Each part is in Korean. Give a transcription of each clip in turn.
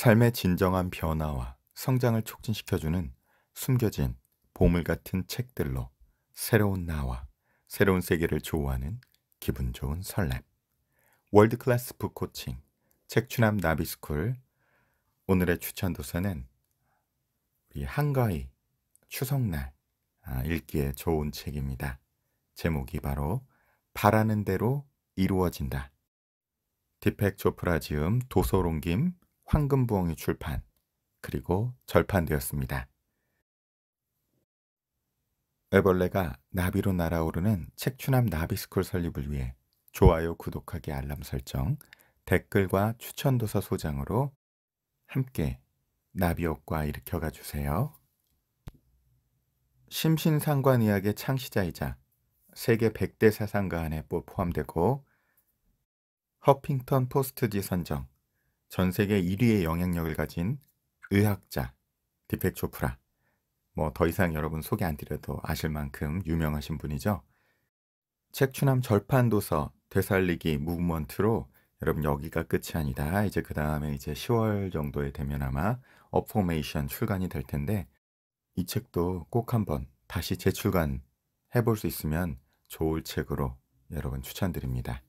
삶의 진정한 변화와 성장을 촉진시켜주는 숨겨진 보물 같은 책들로 새로운 나와 새로운 세계를 좋아하는 기분 좋은 설렘. 월드클래스 북코칭, 책추남 나비스쿨. 오늘의 추천 도서는 우리 한가위 추석날 아, 읽기에 좋은 책입니다. 제목이 바로 바라는 대로 이루어진다. 디펙 조프라지움 도서롱김 황금부엉이 출판 그리고 절판되었습니다. 애벌레가 나비로 날아오르는 책추남 나비스쿨 설립을 위해 좋아요, 구독하기, 알람 설정, 댓글과 추천도서 소장으로 함께 나비효과 일으켜가 주세요. 심신상관의학의 창시자이자 세계 100대 사상가 안에 뭐 포함되고 허핑턴 포스트지 선정 전 세계 1위의 영향력을 가진 의학자 디펙 초프라. 뭐 더 이상 여러분 소개 안 드려도 아실 만큼 유명하신 분이죠. 책 추남 절판 도서 되살리기 무브먼트로 여러분 여기가 끝이 아니다. 이제 그 다음에 이제 10월 정도에 되면 아마 어포메이션 출간이 될 텐데 이 책도 꼭 한번 다시 재출간 해볼 수 있으면 좋을 책으로 여러분 추천드립니다.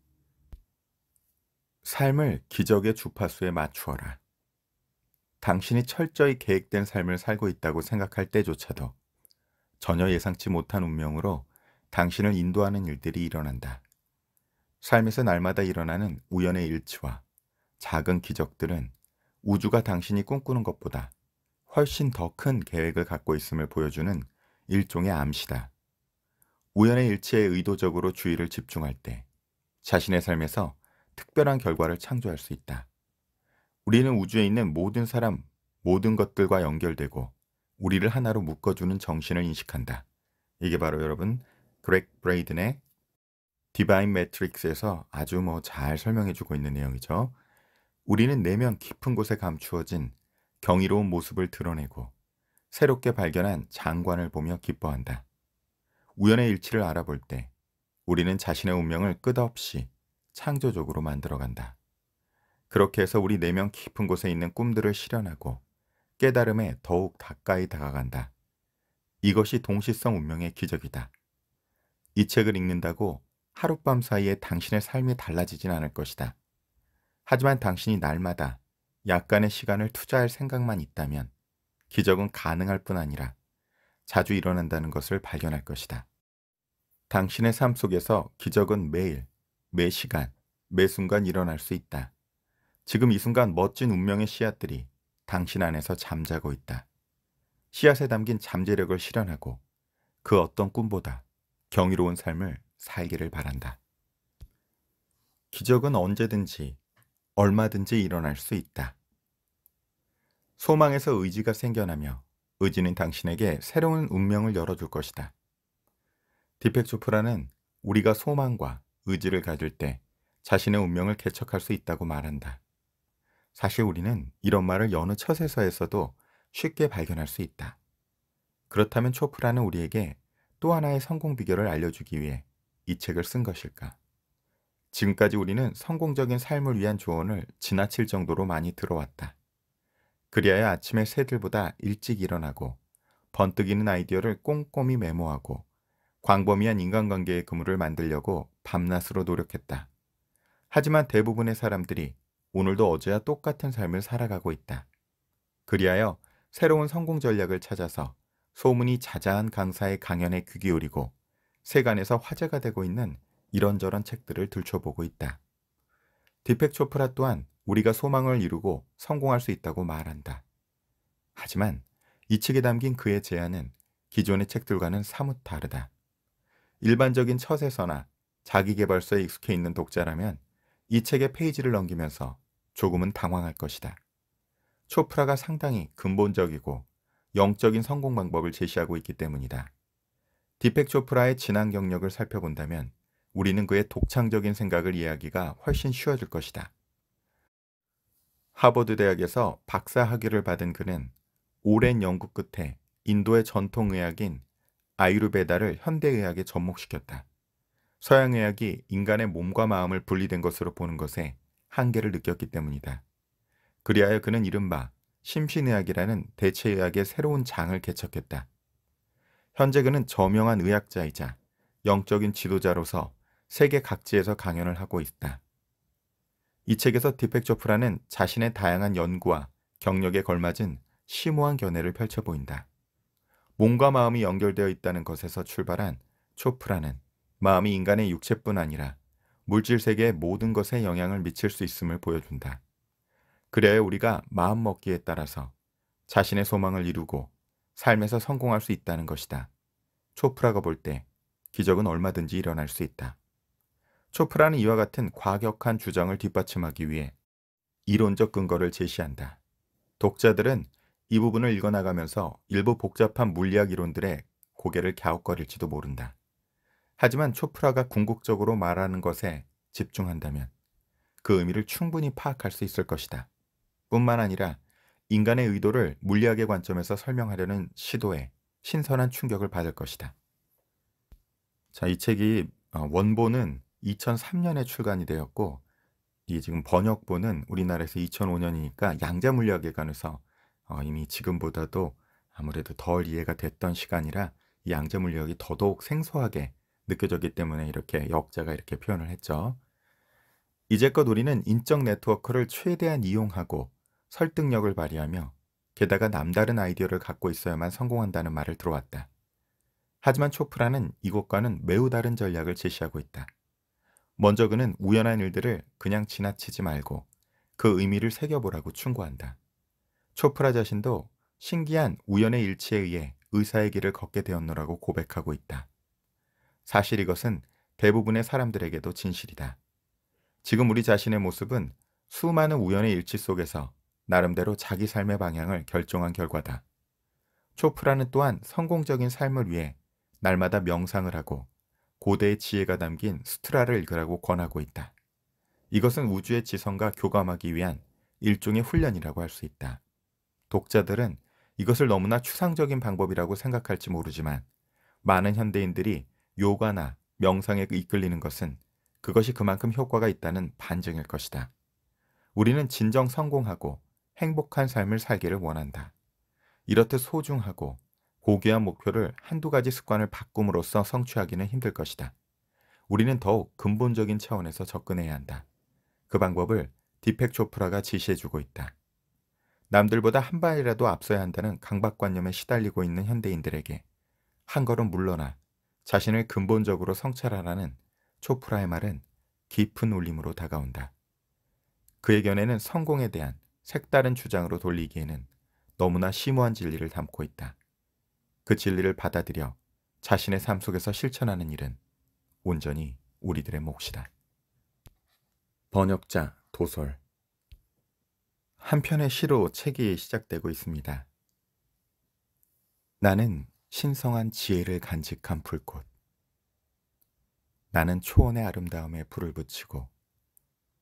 삶을 기적의 주파수에 맞추어라. 당신이 철저히 계획된 삶을 살고 있다고 생각할 때조차도 전혀 예상치 못한 운명으로 당신을 인도하는 일들이 일어난다. 삶에서 날마다 일어나는 우연의 일치와 작은 기적들은 우주가 당신이 꿈꾸는 것보다 훨씬 더 큰 계획을 갖고 있음을 보여주는 일종의 암시다. 우연의 일치에 의도적으로 주의를 집중할 때 자신의 삶에서 특별한 결과를 창조할 수 있다. 우리는 우주에 있는 모든 사람, 모든 것들과 연결되고 우리를 하나로 묶어주는 정신을 인식한다. 이게 바로 여러분 그렉 브레이든의 디바인 매트릭스에서 아주 뭐 잘 설명해주고 있는 내용이죠. 우리는 내면 깊은 곳에 감추어진 경이로운 모습을 드러내고 새롭게 발견한 장관을 보며 기뻐한다. 우연의 일치를 알아볼 때 우리는 자신의 운명을 끝없이 창조적으로 만들어간다. 그렇게 해서 우리 내면 네 깊은 곳에 있는 꿈들을 실현하고 깨달음에 더욱 가까이 다가간다. 이것이 동시성 운명의 기적이다. 이 책을 읽는다고 하룻밤 사이에 당신의 삶이 달라지진 않을 것이다. 하지만 당신이 날마다 약간의 시간을 투자할 생각만 있다면 기적은 가능할 뿐 아니라 자주 일어난다는 것을 발견할 것이다. 당신의 삶 속에서 기적은 매일 매 시간, 매 순간 일어날 수 있다. 지금 이 순간 멋진 운명의 씨앗들이 당신 안에서 잠자고 있다. 씨앗에 담긴 잠재력을 실현하고 그 어떤 꿈보다 경이로운 삶을 살기를 바란다. 기적은 언제든지 얼마든지 일어날 수 있다. 소망에서 의지가 생겨나며 의지는 당신에게 새로운 운명을 열어줄 것이다. 디펙 초프라는 우리가 소망과 의지를 가질 때 자신의 운명을 개척할 수 있다고 말한다. 사실 우리는 이런 말을 여느 처세서에서도 쉽게 발견할 수 있다. 그렇다면 초프라는 우리에게 또 하나의 성공 비결을 알려주기 위해 이 책을 쓴 것일까? 지금까지 우리는 성공적인 삶을 위한 조언을 지나칠 정도로 많이 들어왔다. 그리하여 아침에 새들보다 일찍 일어나고 번뜩이는 아이디어를 꼼꼼히 메모하고 광범위한 인간관계의 그물을 만들려고 밤낮으로 노력했다. 하지만 대부분의 사람들이 오늘도 어제와 똑같은 삶을 살아가고 있다. 그리하여 새로운 성공 전략을 찾아서 소문이 자자한 강사의 강연에 귀 기울이고 세간에서 화제가 되고 있는 이런저런 책들을 들춰보고 있다. 디펙 초프라 또한 우리가 소망을 이루고 성공할 수 있다고 말한다. 하지만 이 책에 담긴 그의 제안은 기존의 책들과는 사뭇 다르다. 일반적인 처세서나 자기계발서에 익숙해 있는 독자라면 이 책의 페이지를 넘기면서 조금은 당황할 것이다. 초프라가 상당히 근본적이고 영적인 성공 방법을 제시하고 있기 때문이다. 디펙 초프라의 지난 경력을 살펴본다면 우리는 그의 독창적인 생각을 이해하기가 훨씬 쉬워질 것이다. 하버드 대학에서 박사 학위를 받은 그는 오랜 연구 끝에 인도의 전통 의학인 아이루베다를 현대 의학에 접목시켰다. 서양의학이 인간의 몸과 마음을 분리된 것으로 보는 것에 한계를 느꼈기 때문이다. 그리하여 그는 이른바 심신의학이라는 대체의학의 새로운 장을 개척했다. 현재 그는 저명한 의학자이자 영적인 지도자로서 세계 각지에서 강연을 하고 있다. 이 책에서 디펙 조프라는 자신의 다양한 연구와 경력에 걸맞은 심오한 견해를 펼쳐 보인다. 몸과 마음이 연결되어 있다는 것에서 출발한 초프라는 마음이 인간의 육체뿐 아니라 물질 세계 의 모든 것에 영향을 미칠 수 있음을 보여준다. 그래야 우리가 마음 먹기에 따라서 자신의 소망을 이루고 삶에서 성공할 수 있다는 것이다. 초프라가 볼 때 기적은 얼마든지 일어날 수 있다. 초프라는 이와 같은 과격한 주장을 뒷받침하기 위해 이론적 근거를 제시한다. 독자들은 이 부분을 읽어나가면서 일부 복잡한 물리학 이론들의 고개를 갸웃거릴지도 모른다. 하지만 초프라가 궁극적으로 말하는 것에 집중한다면 그 의미를 충분히 파악할 수 있을 것이다. 뿐만 아니라 인간의 의도를 물리학의 관점에서 설명하려는 시도에 신선한 충격을 받을 것이다. 자, 이 책이 어, 원본은 2003년에 출간이 되었고 이 지금 번역본은 우리나라에서 2005년이니까 양자 물리학에 관해서 어, 이미 지금보다도 아무래도 덜 이해가 됐던 시간이라 이 양자 물리학이 더더욱 생소하게 느껴졌기 때문에 이렇게 역자가 이렇게 표현을 했죠. 이제껏 우리는 인적 네트워크를 최대한 이용하고 설득력을 발휘하며 게다가 남다른 아이디어를 갖고 있어야만 성공한다는 말을 들어왔다. 하지만 초프라는 이것과는 매우 다른 전략을 제시하고 있다. 먼저 그는 우연한 일들을 그냥 지나치지 말고 그 의미를 새겨보라고 충고한다. 초프라 자신도 신기한 우연의 일치에 의해 의사의 길을 걷게 되었노라고 고백하고 있다. 사실 이것은 대부분의 사람들에게도 진실이다. 지금 우리 자신의 모습은 수많은 우연의 일치 속에서 나름대로 자기 삶의 방향을 결정한 결과다. 초프라는 또한 성공적인 삶을 위해 날마다 명상을 하고 고대의 지혜가 담긴 스트라를 읽으라고 권하고 있다. 이것은 우주의 지성과 교감하기 위한 일종의 훈련이라고 할 수 있다. 독자들은 이것을 너무나 추상적인 방법이라고 생각할지 모르지만 많은 현대인들이 요가나 명상에 이끌리는 것은 그것이 그만큼 효과가 있다는 반증일 것이다. 우리는 진정 성공하고 행복한 삶을 살기를 원한다. 이렇듯 소중하고 고귀한 목표를 한두 가지 습관을 바꿈으로써 성취하기는 힘들 것이다. 우리는 더욱 근본적인 차원에서 접근해야 한다. 그 방법을 디펙 초프라가 지시해주고 있다. 남들보다 한 발이라도 앞서야 한다는 강박관념에 시달리고 있는 현대인들에게 한 걸음 물러나 자신을 근본적으로 성찰하라는 초프라의 말은 깊은 울림으로 다가온다. 그의 견해는 성공에 대한 색다른 주장으로 돌리기에는 너무나 심오한 진리를 담고 있다. 그 진리를 받아들여 자신의 삶 속에서 실천하는 일은 온전히 우리들의 몫이다. 번역자 도솔 한 편의 시로 책이 시작되고 있습니다. 나는 신성한 지혜를 간직한 불꽃. 나는 초원의 아름다움에 불을 붙이고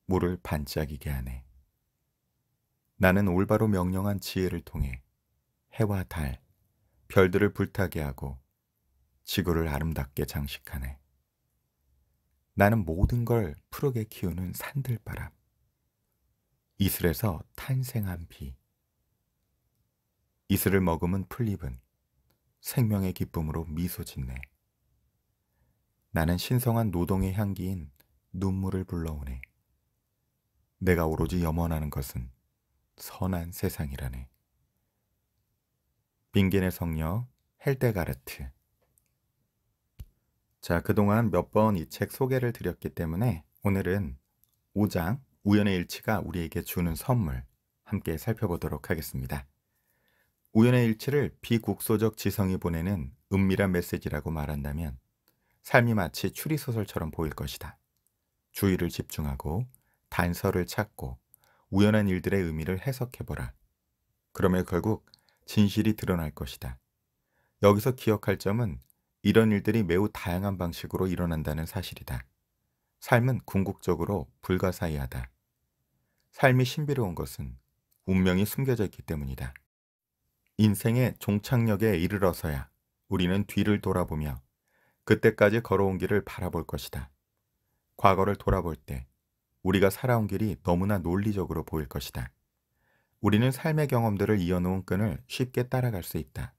물을 반짝이게 하네. 나는 올바로 명령한 지혜를 통해 해와 달, 별들을 불타게 하고 지구를 아름답게 장식하네. 나는 모든 걸 푸르게 키우는 산들바람, 이슬에서 탄생한 비, 이슬을 머금은 풀잎은 생명의 기쁨으로 미소 짓네. 나는 신성한 노동의 향기인 눈물을 불러오네. 내가 오로지 염원하는 것은 선한 세상이라네. 빙겐의 성녀 헬데가르트 자, 그동안 몇 번 이 책 소개를 드렸기 때문에 오늘은 5장 우연의 일치가 우리에게 주는 선물 함께 살펴보도록 하겠습니다. 우연의 일치를 비국소적 지성이 보내는 은밀한 메시지라고 말한다면 삶이 마치 추리소설처럼 보일 것이다. 주의를 집중하고 단서를 찾고 우연한 일들의 의미를 해석해보라. 그러면 결국 진실이 드러날 것이다. 여기서 기억할 점은 이런 일들이 매우 다양한 방식으로 일어난다는 사실이다. 삶은 궁극적으로 불가사의하다. 삶이 신비로운 것은 운명이 숨겨져 있기 때문이다. 인생의 종착역에 이르러서야 우리는 뒤를 돌아보며 그때까지 걸어온 길을 바라볼 것이다. 과거를 돌아볼 때 우리가 살아온 길이 너무나 논리적으로 보일 것이다. 우리는 삶의 경험들을 이어놓은 끈을 쉽게 따라갈 수 있다.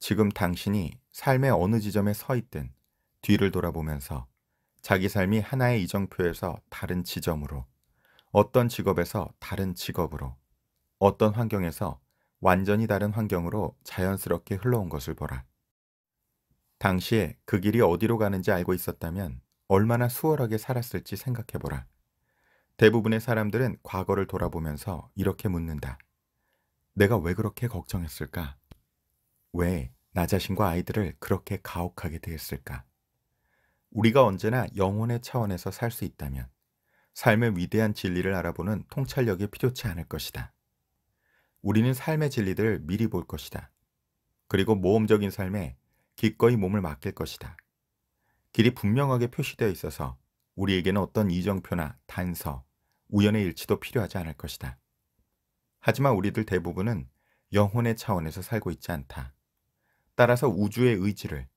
지금 당신이 삶의 어느 지점에 서 있든 뒤를 돌아보면서 자기 삶이 하나의 이정표에서 다른 지점으로, 어떤 직업에서 다른 직업으로, 어떤 환경에서 완전히 다른 환경으로 자연스럽게 흘러온 것을 보라. 당시에 그 길이 어디로 가는지 알고 있었다면 얼마나 수월하게 살았을지 생각해보라. 대부분의 사람들은 과거를 돌아보면서 이렇게 묻는다. 내가 왜 그렇게 걱정했을까? 왜 나 자신과 아이들을 그렇게 가혹하게 대했을까? 우리가 언제나 영혼의 차원에서 살 수 있다면 삶의 위대한 진리를 알아보는 통찰력이 필요치 않을 것이다. 우리는 삶의 진리들을 미리 볼 것이다. 그리고 모험적인 삶에 기꺼이 몸을 맡길 것이다. 길이 분명하게 표시되어 있어서 우리에게는 어떤 이정표나 단서, 우연의 일치도 필요하지 않을 것이다. 하지만 우리들 대부분은 영혼의 차원에서 살고 있지 않다. 따라서 우주의 의지를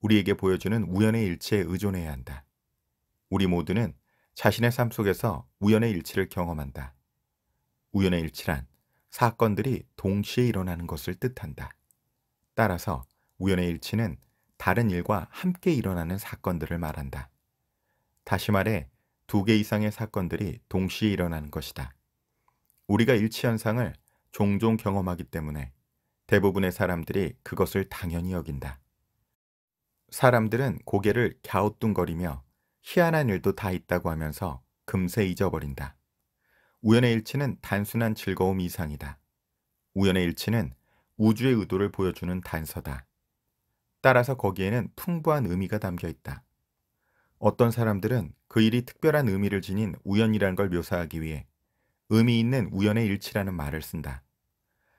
우리에게 보여주는 우연의 일치에 의존해야 한다. 우리 모두는 자신의 삶 속에서 우연의 일치를 경험한다. 우연의 일치란 사건들이 동시에 일어나는 것을 뜻한다. 따라서 우연의 일치는 다른 일과 함께 일어나는 사건들을 말한다. 다시 말해 두 개 이상의 사건들이 동시에 일어나는 것이다. 우리가 일치 현상을 종종 경험하기 때문에 대부분의 사람들이 그것을 당연히 여긴다. 사람들은 고개를 갸우뚱거리며 희한한 일도 다 있다고 하면서 금세 잊어버린다. 우연의 일치는 단순한 즐거움 이상이다. 우연의 일치는 우주의 의도를 보여주는 단서다. 따라서 거기에는 풍부한 의미가 담겨 있다. 어떤 사람들은 그 일이 특별한 의미를 지닌 우연이라는 걸 묘사하기 위해 의미 있는 우연의 일치라는 말을 쓴다.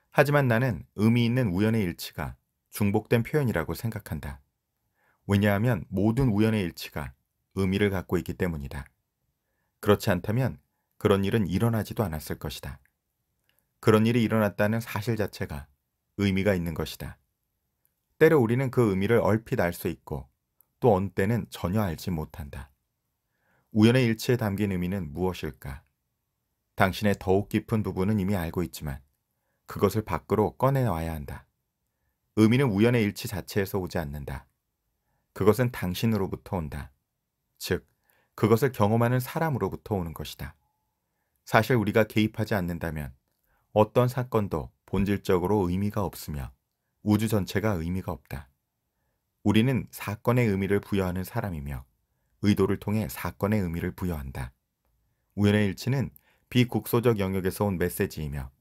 하지만 나는 의미 있는 우연의 일치가 중복된 표현이라고 생각한다. 왜냐하면 모든 우연의 일치가 의미를 갖고 있기 때문이다. 그렇지 않다면 그런 일은 일어나지도 않았을 것이다. 그런 일이 일어났다는 사실 자체가 의미가 있는 것이다. 때로 우리는 그 의미를 얼핏 알 수 있고 또언 때는 전혀 알지 못한다. 우연의 일치에 담긴 의미는 무엇일까? 당신의 더욱 깊은 부분은 이미 알고 있지만 그것을 밖으로 꺼내와야 한다. 의미는 우연의 일치 자체에서 오지 않는다. 그것은 당신으로부터 온다. 즉, 그것을 경험하는 사람으로부터 오는 것이다. 사실 우리가 개입하지 않는다면 어떤 사건도 본질적으로 의미가 없으며 우주 전체가 의미가 없다. 우리는 사건의 의미를 부여하는 사람이며 의도를 통해 사건의 의미를 부여한다. 우연의 일치는 비국소적 영역에서 온 메시지이며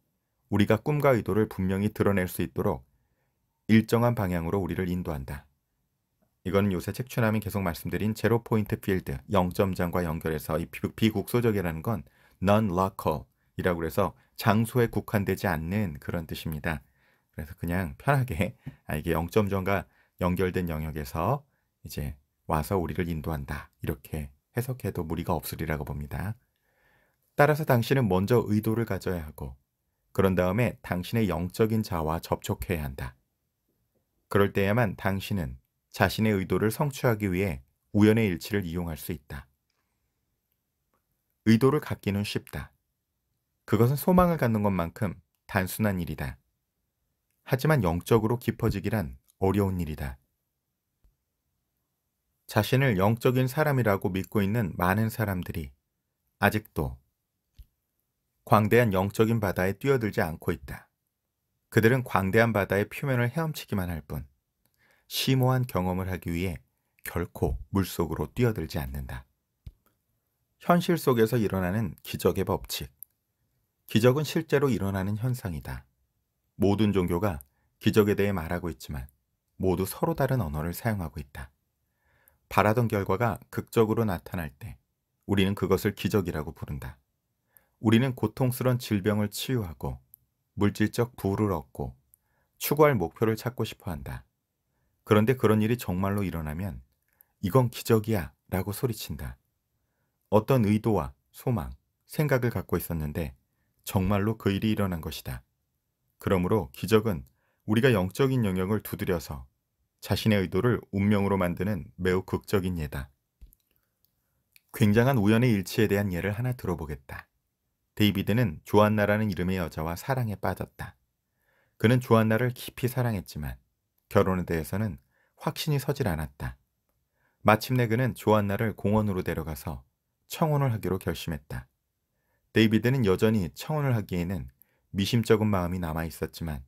우리가 꿈과 의도를 분명히 드러낼 수 있도록 일정한 방향으로 우리를 인도한다. 이건 요새 책추남이 계속 말씀드린 제로 포인트 필드 0점장과 연결해서 이 비국소적이라는 건 non-local이라고 해서 장소에 국한되지 않는 그런 뜻입니다. 그래서 그냥 편하게 아, 이게 0.0과 점 연결된 영역에서 이제 와서 우리를 인도한다 이렇게 해석해도 무리가 없으리라고 봅니다. 따라서 당신은 먼저 의도를 가져야 하고 그런 다음에 당신의 영적인 자와 접촉해야 한다. 그럴 때야만 당신은 자신의 의도를 성취하기 위해 우연의 일치를 이용할 수 있다. 의도를 갖기는 쉽다. 그것은 소망을 갖는 것만큼 단순한 일이다. 하지만 영적으로 깊어지기란 어려운 일이다. 자신을 영적인 사람이라고 믿고 있는 많은 사람들이 아직도 광대한 영적인 바다에 뛰어들지 않고 있다. 그들은 광대한 바다의 표면을 헤엄치기만 할 뿐, 심오한 경험을 하기 위해 결코 물속으로 뛰어들지 않는다. 현실 속에서 일어나는 기적의 법칙. 기적은 실제로 일어나는 현상이다. 모든 종교가 기적에 대해 말하고 있지만 모두 서로 다른 언어를 사용하고 있다. 바라던 결과가 극적으로 나타날 때 우리는 그것을 기적이라고 부른다. 우리는 고통스런 질병을 치유하고 물질적 부를 얻고 추구할 목표를 찾고 싶어 한다. 그런데 그런 일이 정말로 일어나면 이건 기적이야 라고 소리친다. 어떤 의도와 소망, 생각을 갖고 있었는데 정말로 그 일이 일어난 것이다. 그러므로 기적은 우리가 영적인 영역을 두드려서 자신의 의도를 운명으로 만드는 매우 극적인 예다. 굉장한 우연의 일치에 대한 예를 하나 들어보겠다. 데이비드는 조안나라는 이름의 여자와 사랑에 빠졌다. 그는 조안나를 깊이 사랑했지만 결혼에 대해서는 확신이 서질 않았다. 마침내 그는 조안나를 공원으로 데려가서 청혼을 하기로 결심했다. 데이비드는 여전히 청혼을 하기에는 미심쩍은 마음이 남아 있었지만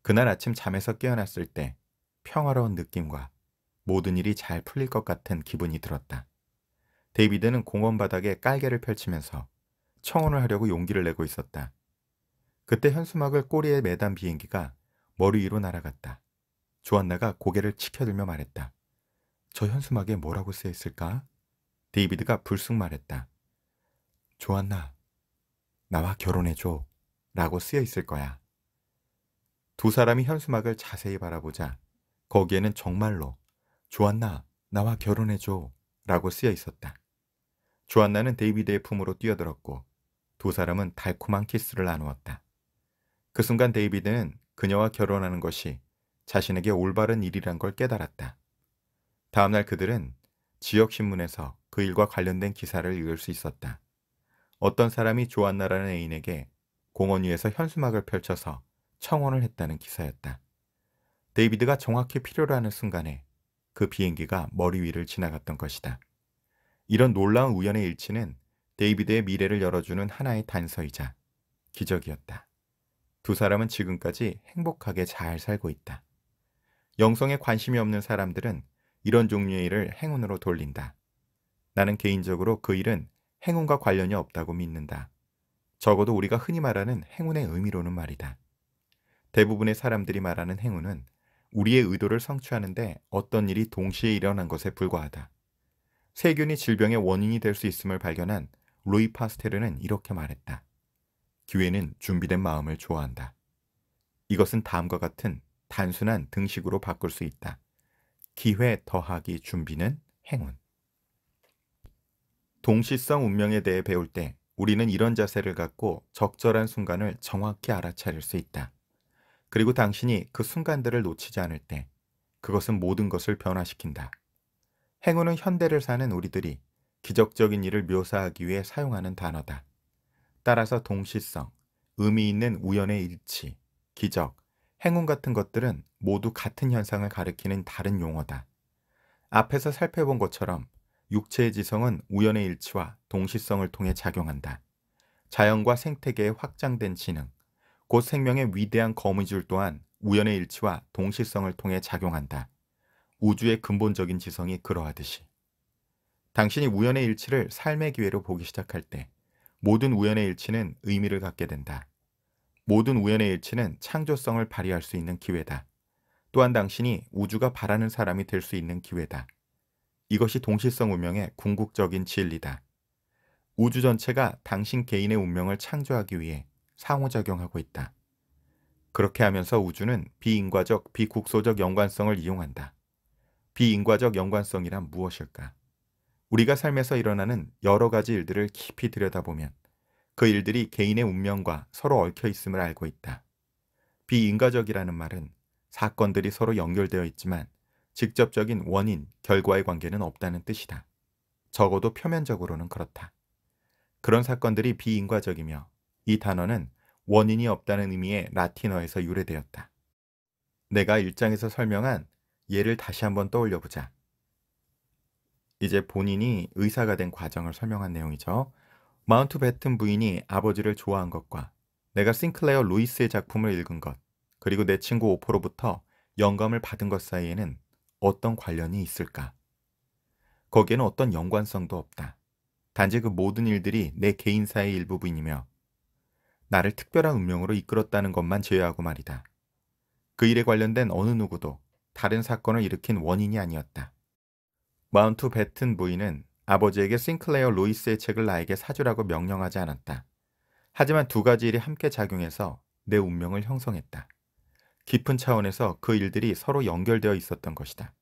그날 아침 잠에서 깨어났을 때 평화로운 느낌과 모든 일이 잘 풀릴 것 같은 기분이 들었다. 데이비드는 공원 바닥에 깔개를 펼치면서 청혼을 하려고 용기를 내고 있었다. 그때 현수막을 꼬리에 매단 비행기가 머리 위로 날아갔다. 조안나가 고개를 치켜들며 말했다. 저 현수막에 뭐라고 쓰여 있을까? 데이비드가 불쑥 말했다. 조안나, 나와 결혼해줘. 라고 쓰여 있을 거야. 두 사람이 현수막을 자세히 바라보자 거기에는 정말로 조안나, 나와 결혼해줘. 라고 쓰여 있었다. 조안나는 데이비드의 품으로 뛰어들었고 두 사람은 달콤한 키스를 나누었다. 그 순간 데이비드는 그녀와 결혼하는 것이 자신에게 올바른 일이란 걸 깨달았다. 다음날 그들은 지역신문에서 그 일과 관련된 기사를 읽을 수 있었다. 어떤 사람이 조안나라는 애인에게 공원 위에서 현수막을 펼쳐서 청혼을 했다는 기사였다. 데이비드가 정확히 필요로 하는 순간에 그 비행기가 머리 위를 지나갔던 것이다. 이런 놀라운 우연의 일치는 데이비드의 미래를 열어주는 하나의 단서이자 기적이었다. 두 사람은 지금까지 행복하게 잘 살고 있다. 영성에 관심이 없는 사람들은 이런 종류의 일을 행운으로 돌린다. 나는 개인적으로 그 일은 행운과 관련이 없다고 믿는다. 적어도 우리가 흔히 말하는 행운의 의미로는 말이다. 대부분의 사람들이 말하는 행운은 우리의 의도를 성취하는데 어떤 일이 동시에 일어난 것에 불과하다. 세균이 질병의 원인이 될 수 있음을 발견한 루이 파스테르는 이렇게 말했다. 기회는 준비된 마음을 좋아한다. 이것은 다음과 같은 단순한 등식으로 바꿀 수 있다. 기회 더하기 준비는 행운. 동시성 운명에 대해 배울 때 우리는 이런 자세를 갖고 적절한 순간을 정확히 알아차릴 수 있다. 그리고 당신이 그 순간들을 놓치지 않을 때 그것은 모든 것을 변화시킨다. 행운은 현대를 사는 우리들이 기적적인 일을 묘사하기 위해 사용하는 단어다. 따라서 동시성, 의미 있는 우연의 일치, 기적, 행운 같은 것들은 모두 같은 현상을 가리키는 다른 용어다. 앞에서 살펴본 것처럼 육체의 지성은 우연의 일치와 동시성을 통해 작용한다. 자연과 생태계의 확장된 지능, 곧 생명의 위대한 거미줄 또한 우연의 일치와 동시성을 통해 작용한다. 우주의 근본적인 지성이 그러하듯이. 당신이 우연의 일치를 삶의 기회로 보기 시작할 때 모든 우연의 일치는 의미를 갖게 된다. 모든 우연의 일치는 창조성을 발휘할 수 있는 기회다. 또한 당신이 우주가 바라는 사람이 될 수 있는 기회다. 이것이 동시성 운명의 궁극적인 진리다. 우주 전체가 당신 개인의 운명을 창조하기 위해 상호작용하고 있다. 그렇게 하면서 우주는 비인과적, 비국소적 연관성을 이용한다. 비인과적 연관성이란 무엇일까? 우리가 삶에서 일어나는 여러 가지 일들을 깊이 들여다보면 그 일들이 개인의 운명과 서로 얽혀 있음을 알고 있다. 비인과적이라는 말은 사건들이 서로 연결되어 있지만 직접적인 원인, 결과의 관계는 없다는 뜻이다. 적어도 표면적으로는 그렇다. 그런 사건들이 비인과적이며 이 단어는 원인이 없다는 의미의 라틴어에서 유래되었다. 내가 일장에서 설명한 예를 다시 한번 떠올려 보자. 이제 본인이 의사가 된 과정을 설명한 내용이죠. 마운트 베튼 부인이 아버지를 좋아한 것과 내가 싱클레어 루이스의 작품을 읽은 것, 그리고 내 친구 오포로부터 영감을 받은 것 사이에는 어떤 관련이 있을까? 거기에는 어떤 연관성도 없다. 단지 그 모든 일들이 내 개인사의 일부분이며 나를 특별한 운명으로 이끌었다는 것만 제외하고 말이다. 그 일에 관련된 어느 누구도 다른 사건을 일으킨 원인이 아니었다. 마운트 베튼 부인은 아버지에게 싱클레어 로이스의 책을 나에게 사주라고 명령하지 않았다. 하지만 두 가지 일이 함께 작용해서 내 운명을 형성했다. 깊은 차원에서 그 일들이 서로 연결되어 있었던 것이다.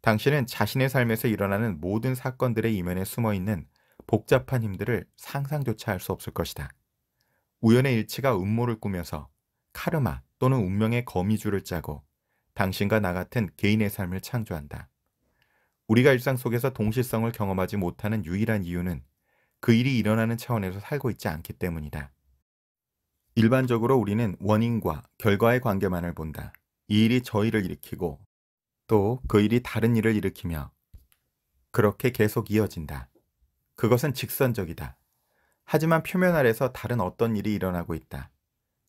당신은 자신의 삶에서 일어나는 모든 사건들의 이면에 숨어 있는 복잡한 힘들을 상상조차 할 수 없을 것이다. 우연의 일치가 음모를 꾸며서 카르마 또는 운명의 거미줄을 짜고 당신과 나 같은 개인의 삶을 창조한다. 우리가 일상 속에서 동시성을 경험하지 못하는 유일한 이유는 그 일이 일어나는 차원에서 살고 있지 않기 때문이다. 일반적으로 우리는 원인과 결과의 관계만을 본다. 이 일이 저희를 일으키고 또 그 일이 다른 일을 일으키며 그렇게 계속 이어진다. 그것은 직선적이다. 하지만 표면 아래서 다른 어떤 일이 일어나고 있다.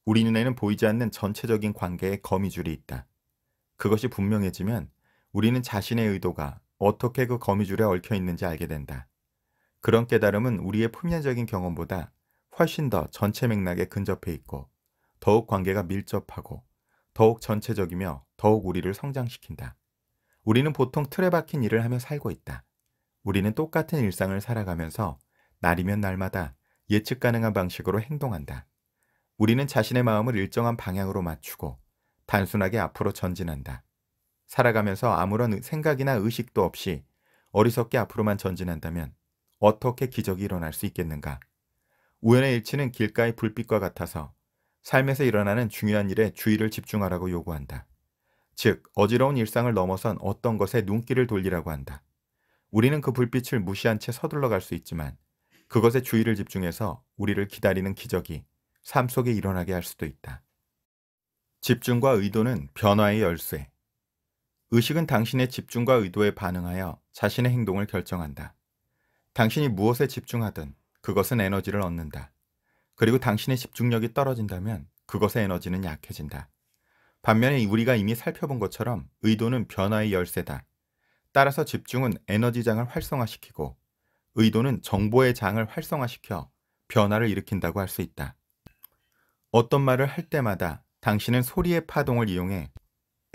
우리 눈에는 보이지 않는 전체적인 관계의 거미줄이 있다. 그것이 분명해지면 우리는 자신의 의도가 어떻게 그 거미줄에 얽혀 있는지 알게 된다. 그런 깨달음은 우리의 표면적인 경험보다 훨씬 더 전체 맥락에 근접해 있고 더욱 관계가 밀접하고 더욱 전체적이며 더욱 우리를 성장시킨다. 우리는 보통 틀에 박힌 일을 하며 살고 있다. 우리는 똑같은 일상을 살아가면서 날이면 날마다 예측 가능한 방식으로 행동한다. 우리는 자신의 마음을 일정한 방향으로 맞추고 단순하게 앞으로 전진한다. 살아가면서 아무런 생각이나 의식도 없이 어리석게 앞으로만 전진한다면 어떻게 기적이 일어날 수 있겠는가? 우연의 일치는 길가의 불빛과 같아서 삶에서 일어나는 중요한 일에 주의를 집중하라고 요구한다. 즉, 어지러운 일상을 넘어선 어떤 것에 눈길을 돌리라고 한다. 우리는 그 불빛을 무시한 채 서둘러 갈 수 있지만 그것에 주의를 집중해서 우리를 기다리는 기적이 삶 속에 일어나게 할 수도 있다. 집중과 의도는 변화의 열쇠, 의식은 당신의 집중과 의도에 반응하여 자신의 행동을 결정한다. 당신이 무엇에 집중하든 그것은 에너지를 얻는다. 그리고 당신의 집중력이 떨어진다면 그것의 에너지는 약해진다. 반면에 우리가 이미 살펴본 것처럼 의도는 변화의 열쇠다. 따라서 집중은 에너지장을 활성화시키고 의도는 정보의 장을 활성화시켜 변화를 일으킨다고 할 수 있다. 어떤 말을 할 때마다 당신은 소리의 파동을 이용해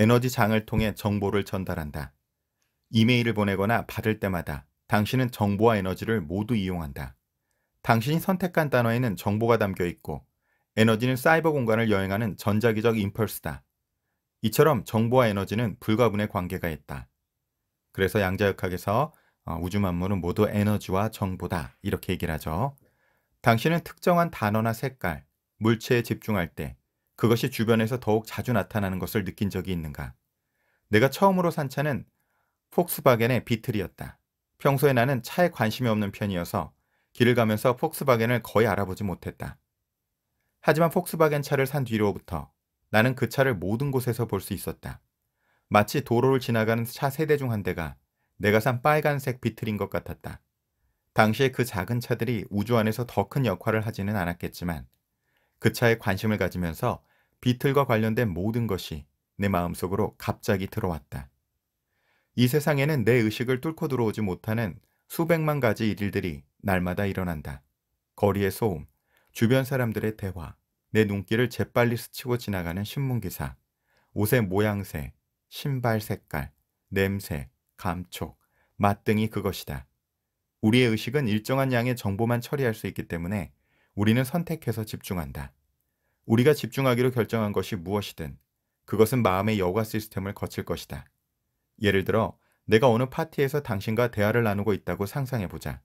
에너지 장을 통해 정보를 전달한다. 이메일을 보내거나 받을 때마다 당신은 정보와 에너지를 모두 이용한다. 당신이 선택한 단어에는 정보가 담겨 있고 에너지는 사이버 공간을 여행하는 전자기적 임펄스다. 이처럼 정보와 에너지는 불가분의 관계가 있다. 그래서 양자역학에서 어, 우주 만물은 모두 에너지와 정보다 이렇게 얘기를 하죠. 당신은 특정한 단어나 색깔, 물체에 집중할 때 그것이 주변에서 더욱 자주 나타나는 것을 느낀 적이 있는가? 내가 처음으로 산 차는 폭스바겐의 비틀이었다. 평소에 나는 차에 관심이 없는 편이어서 길을 가면서 폭스바겐을 거의 알아보지 못했다. 하지만 폭스바겐 차를 산 뒤로부터 나는 그 차를 모든 곳에서 볼 수 있었다. 마치 도로를 지나가는 차 세대 중 한 대가 내가 산 빨간색 비틀인 것 같았다. 당시에 그 작은 차들이 우주 안에서 더 큰 역할을 하지는 않았겠지만 그 차에 관심을 가지면서 비틀과 관련된 모든 것이 내 마음속으로 갑자기 들어왔다. 이 세상에는 내 의식을 뚫고 들어오지 못하는 수백만 가지 일들이 날마다 일어난다. 거리의 소음, 주변 사람들의 대화, 내 눈길을 재빨리 스치고 지나가는 신문기사, 옷의 모양새, 신발 색깔, 냄새, 감촉, 맛 등이 그것이다. 우리의 의식은 일정한 양의 정보만 처리할 수 있기 때문에 우리는 선택해서 집중한다. 우리가 집중하기로 결정한 것이 무엇이든 그것은 마음의 여과 시스템을 거칠 것이다. 예를 들어 내가 어느 파티에서 당신과 대화를 나누고 있다고 상상해보자.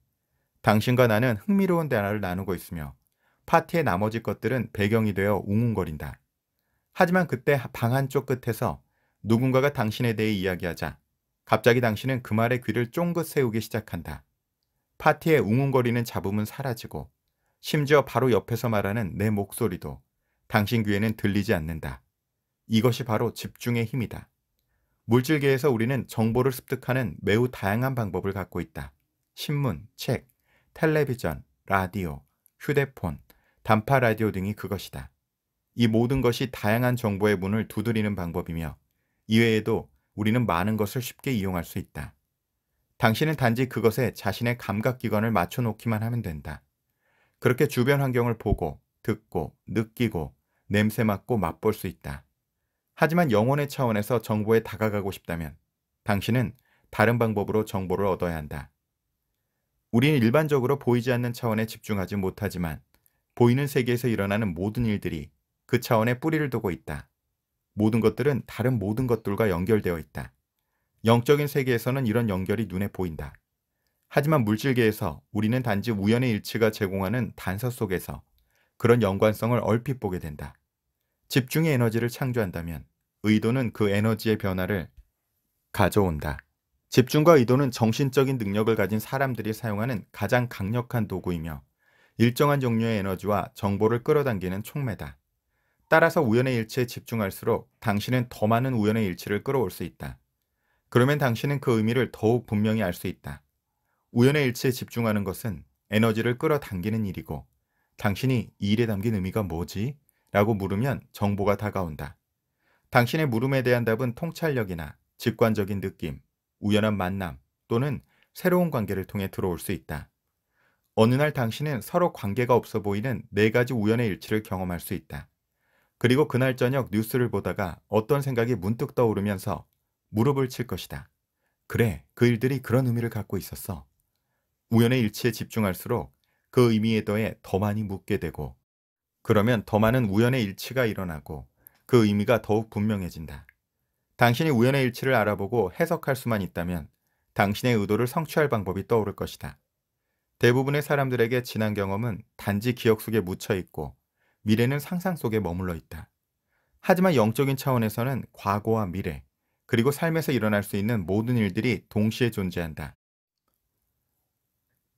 당신과 나는 흥미로운 대화를 나누고 있으며 파티의 나머지 것들은 배경이 되어 웅웅거린다. 하지만 그때 방 한쪽 끝에서 누군가가 당신에 대해 이야기하자 갑자기 당신은 그 말에 귀를 쫑긋 세우기 시작한다. 파티의 웅웅거리는 잡음은 사라지고 심지어 바로 옆에서 말하는 내 목소리도 당신 귀에는 들리지 않는다. 이것이 바로 집중의 힘이다. 물질계에서 우리는 정보를 습득하는 매우 다양한 방법을 갖고 있다. 신문, 책, 텔레비전, 라디오, 휴대폰, 단파 라디오 등이 그것이다. 이 모든 것이 다양한 정보의 문을 두드리는 방법이며 이외에도 우리는 많은 것을 쉽게 이용할 수 있다. 당신은 단지 그것에 자신의 감각기관을 맞춰 놓기만 하면 된다. 그렇게 주변 환경을 보고, 듣고, 느끼고, 냄새 맡고 맛볼 수 있다. 하지만 영혼의 차원에서 정보에 다가가고 싶다면 당신은 다른 방법으로 정보를 얻어야 한다. 우리는 일반적으로 보이지 않는 차원에 집중하지 못하지만 보이는 세계에서 일어나는 모든 일들이 그 차원에 뿌리를 두고 있다. 모든 것들은 다른 모든 것들과 연결되어 있다. 영적인 세계에서는 이런 연결이 눈에 보인다. 하지만 물질계에서 우리는 단지 우연의 일치가 제공하는 단서 속에서 그런 연관성을 얼핏 보게 된다. 집중의 에너지를 창조한다면 의도는 그 에너지의 변화를 가져온다. 집중과 의도는 정신적인 능력을 가진 사람들이 사용하는 가장 강력한 도구이며 일정한 종류의 에너지와 정보를 끌어당기는 촉매다. 따라서 우연의 일치에 집중할수록 당신은 더 많은 우연의 일치를 끌어올 수 있다. 그러면 당신은 그 의미를 더욱 분명히 알 수 있다. 우연의 일치에 집중하는 것은 에너지를 끌어당기는 일이고 당신이 이 일에 담긴 의미가 뭐지? 라고 물으면 정보가 다가온다. 당신의 물음에 대한 답은 통찰력이나 직관적인 느낌, 우연한 만남 또는 새로운 관계를 통해 들어올 수 있다. 어느 날 당신은 서로 관계가 없어 보이는 네 가지 우연의 일치를 경험할 수 있다. 그리고 그날 저녁 뉴스를 보다가 어떤 생각이 문득 떠오르면서 무릎을 칠 것이다. 그래, 그 일들이 그런 의미를 갖고 있었어. 우연의 일치에 집중할수록 그 의미에 더해 더 많이 묻게 되고 그러면 더 많은 우연의 일치가 일어나고 그 의미가 더욱 분명해진다. 당신이 우연의 일치를 알아보고 해석할 수만 있다면 당신의 의도를 성취할 방법이 떠오를 것이다. 대부분의 사람들에게 지난 경험은 단지 기억 속에 묻혀 있고 미래는 상상 속에 머물러 있다. 하지만 영적인 차원에서는 과거와 미래, 그리고 삶에서 일어날 수 있는 모든 일들이 동시에 존재한다.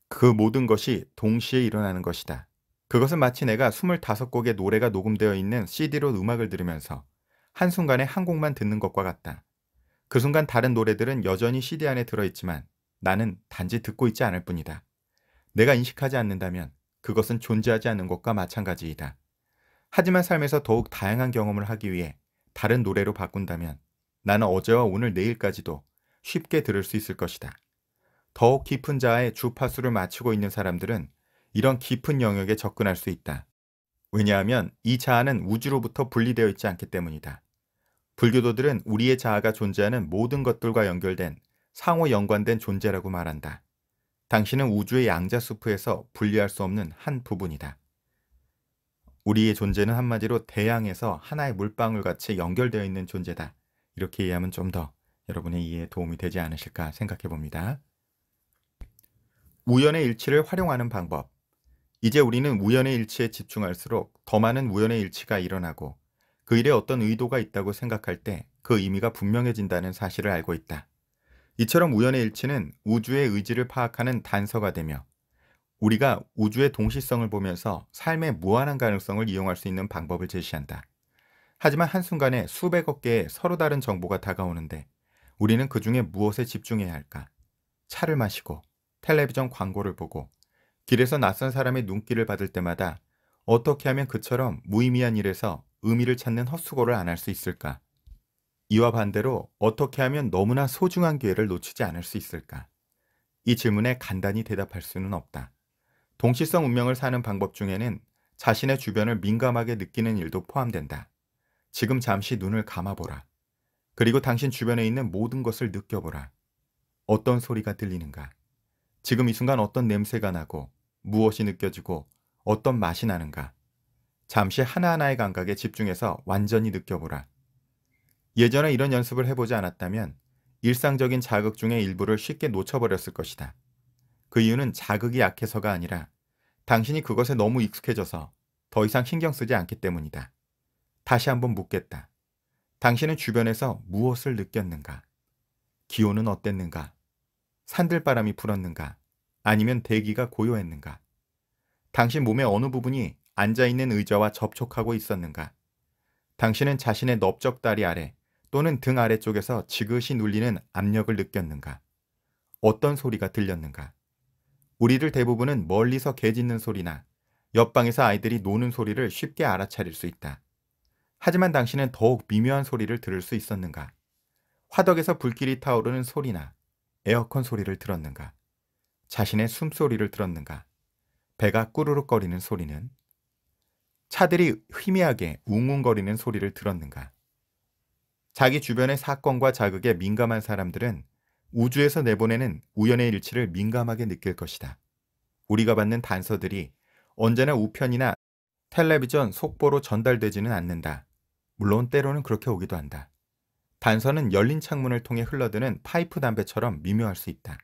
그 모든 것이 동시에 일어나는 것이다. 그것은 마치 내가 25곡의 노래가 녹음되어 있는 CD로 음악을 들으면서 한순간에 한 곡만 듣는 것과 같다. 그 순간 다른 노래들은 여전히 CD 안에 들어있지만 나는 단지 듣고 있지 않을 뿐이다. 내가 인식하지 않는다면 그것은 존재하지 않는 것과 마찬가지이다. 하지만 삶에서 더욱 다양한 경험을 하기 위해 다른 노래로 바꾼다면 나는 어제와 오늘 내일까지도 쉽게 들을 수 있을 것이다. 더욱 깊은 자의 아 주파수를 맞추고 있는 사람들은 이런 깊은 영역에 접근할 수 있다. 왜냐하면 이 자아는 우주로부터 분리되어 있지 않기 때문이다. 불교도들은 우리의 자아가 존재하는 모든 것들과 연결된 상호 연관된 존재라고 말한다. 당신은 우주의 양자수프에서 분리할 수 없는 한 부분이다. 우리의 존재는 한마디로 대양에서 하나의 물방울 같이 연결되어 있는 존재다. 이렇게 이해하면 좀 더 여러분의 이해에 도움이 되지 않으실까 생각해 봅니다. 우연의 일치를 활용하는 방법. 이제 우리는 우연의 일치에 집중할수록 더 많은 우연의 일치가 일어나고 그 일에 어떤 의도가 있다고 생각할 때 그 의미가 분명해진다는 사실을 알고 있다. 이처럼 우연의 일치는 우주의 의지를 파악하는 단서가 되며 우리가 우주의 동시성을 보면서 삶의 무한한 가능성을 이용할 수 있는 방법을 제시한다. 하지만 한순간에 수백억 개의 서로 다른 정보가 다가오는데 우리는 그 중에 무엇에 집중해야 할까? 차를 마시고 텔레비전 광고를 보고 길에서 낯선 사람의 눈길을 받을 때마다 어떻게 하면 그처럼 무의미한 일에서 의미를 찾는 헛수고를 안 할 수 있을까? 이와 반대로 어떻게 하면 너무나 소중한 기회를 놓치지 않을 수 있을까? 이 질문에 간단히 대답할 수는 없다. 동시성 운명을 사는 방법 중에는 자신의 주변을 민감하게 느끼는 일도 포함된다. 지금 잠시 눈을 감아보라. 그리고 당신 주변에 있는 모든 것을 느껴보라. 어떤 소리가 들리는가? 지금 이 순간 어떤 냄새가 나고 무엇이 느껴지고 어떤 맛이 나는가. 잠시 하나하나의 감각에 집중해서 완전히 느껴보라. 예전에 이런 연습을 해보지 않았다면 일상적인 자극 중의 일부를 쉽게 놓쳐버렸을 것이다. 그 이유는 자극이 약해서가 아니라 당신이 그것에 너무 익숙해져서 더 이상 신경 쓰지 않기 때문이다. 다시 한번 묻겠다. 당신은 주변에서 무엇을 느꼈는가? 기온은 어땠는가? 산들바람이 불었는가? 아니면 대기가 고요했는가? 당신 몸의 어느 부분이 앉아있는 의자와 접촉하고 있었는가? 당신은 자신의 넓적 다리 아래 또는 등 아래쪽에서 지그시 눌리는 압력을 느꼈는가? 어떤 소리가 들렸는가? 우리들 대부분은 멀리서 개 짖는 소리나 옆방에서 아이들이 노는 소리를 쉽게 알아차릴 수 있다. 하지만 당신은 더욱 미묘한 소리를 들을 수 있었는가? 화덕에서 불길이 타오르는 소리나 에어컨 소리를 들었는가? 자신의 숨소리를 들었는가? 배가 꾸르륵거리는 소리는? 차들이 희미하게 웅웅거리는 소리를 들었는가? 자기 주변의 사건과 자극에 민감한 사람들은 우주에서 내보내는 우연의 일치를 민감하게 느낄 것이다. 우리가 받는 단서들이 언제나 우편이나 텔레비전 속보로 전달되지는 않는다. 물론 때로는 그렇게 오기도 한다. 단서는 열린 창문을 통해 흘러드는 파이프 담배처럼 미묘할 수 있다.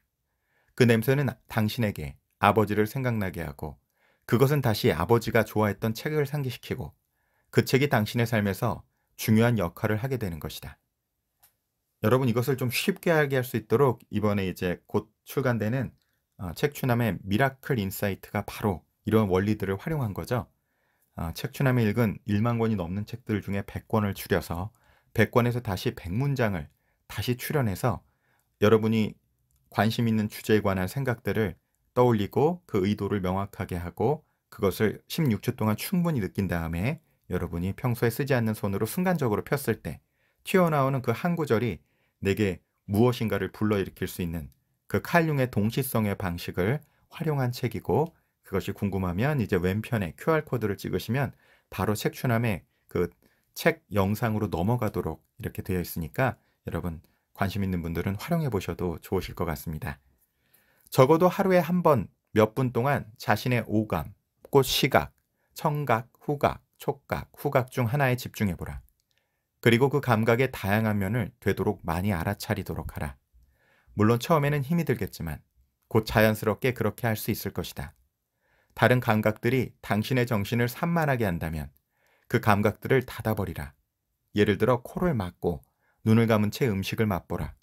그 냄새는 당신에게 아버지를 생각나게 하고 그것은 다시 아버지가 좋아했던 책을 상기시키고 그 책이 당신의 삶에서 중요한 역할을 하게 되는 것이다. 여러분 이것을 좀 쉽게 알게 할 수 있도록 이번에 이제 곧 출간되는 어, 책 추남의 미라클 인사이트가 바로 이런 원리들을 활용한 거죠. 어, 책 추남이 읽은 1만 권이 넘는 책들 중에 100권을 줄여서 백권에서 다시 백문장을 다시 출연해서 여러분이 관심 있는 주제에 관한 생각들을 떠올리고 그 의도를 명확하게 하고 그것을 16초 동안 충분히 느낀 다음에 여러분이 평소에 쓰지 않는 손으로 순간적으로 폈을 때 튀어나오는 그 한 구절이 내게 무엇인가를 불러일으킬 수 있는 그칼륨의 동시성의 방식을 활용한 책이고 그것이 궁금하면 이제 왼편에 QR코드를 찍으시면 바로 책추남에그 책 영상으로 넘어가도록 이렇게 되어 있으니까 여러분 관심 있는 분들은 활용해 보셔도 좋으실 것 같습니다. 적어도 하루에 한 번 몇 분 동안 자신의 오감, 꽃 시각, 청각, 후각, 촉각, 후각 중 하나에 집중해 보라. 그리고 그 감각의 다양한 면을 되도록 많이 알아차리도록 하라. 물론 처음에는 힘이 들겠지만 곧 자연스럽게 그렇게 할 수 있을 것이다. 다른 감각들이 당신의 정신을 산만하게 한다면 그 감각들을 닫아버리라. 예를 들어 코를 막고 눈을 감은 채 음식을 맛보라.